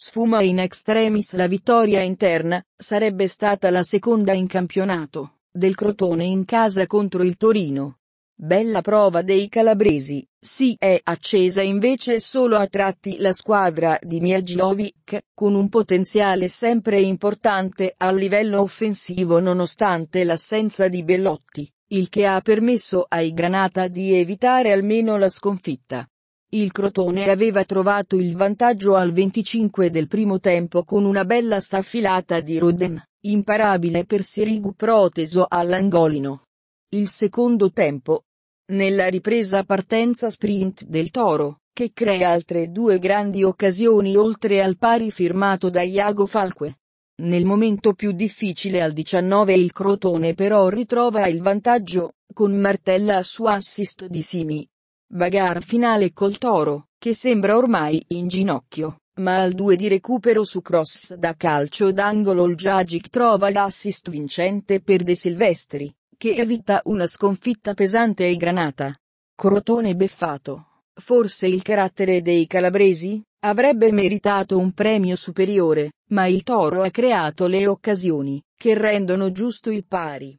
sfuma in extremis la vittoria interna, sarebbe stata la seconda in campionato, del Crotone in casa contro il Torino. Bella prova dei calabresi, si è accesa invece solo a tratti la squadra di Mijailovic, con un potenziale sempre importante a livello offensivo nonostante l'assenza di Bellotti, il che ha permesso ai Granata di evitare almeno la sconfitta. Il Crotone aveva trovato il vantaggio al 25 del primo tempo con una bella staffilata di Rodden, imparabile per Sirigu proteso all'angolino. Il secondo tempo. Nella ripresa partenza sprint del Toro, che crea altre due grandi occasioni oltre al pari firmato da Iago Falque. Nel momento più difficile al 19 il Crotone però ritrova il vantaggio, con Martella su assist di Simi, Bagarre finale col Toro, che sembra ormai in ginocchio, ma al 2 di recupero su cross da calcio d'angolo il Giagic trova l'assist vincente per De Silvestri, che evita una sconfitta pesante ai Granata. Crotone beffato. Forse il carattere dei calabresi? Avrebbe meritato un premio superiore, ma il Toro ha creato le occasioni, che rendono giusto il pari.